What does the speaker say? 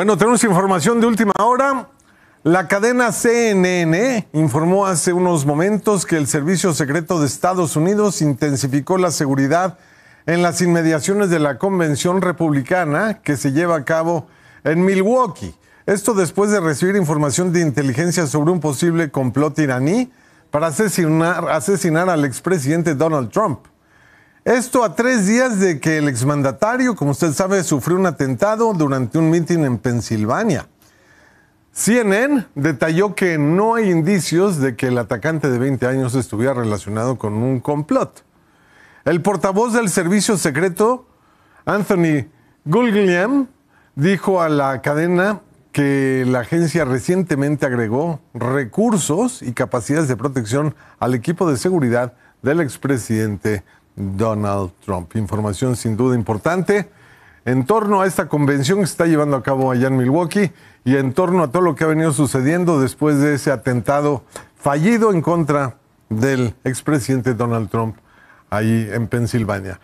Bueno, tenemos información de última hora. La cadena CNN informó hace unos momentos que el Servicio Secreto de Estados Unidos intensificó la seguridad en las inmediaciones de la Convención Republicana que se lleva a cabo en Milwaukee. Esto después de recibir información de inteligencia sobre un posible complot iraní para asesinar, al expresidente Donald Trump. Esto a tres días de que el exmandatario, como usted sabe, sufrió un atentado durante un mitin en Pensilvania. CNN detalló que no hay indicios de que el atacante de 20 años estuviera relacionado con un complot. El portavoz del servicio secreto, Anthony Guglielm, dijo a la cadena que la agencia recientemente agregó recursos y capacidades de protección al equipo de seguridad del expresidente Donald Trump. Información sin duda importante en torno a esta convención que se está llevando a cabo allá en Milwaukee y en torno a todo lo que ha venido sucediendo después de ese atentado fallido en contra del expresidente Donald Trump ahí en Pensilvania.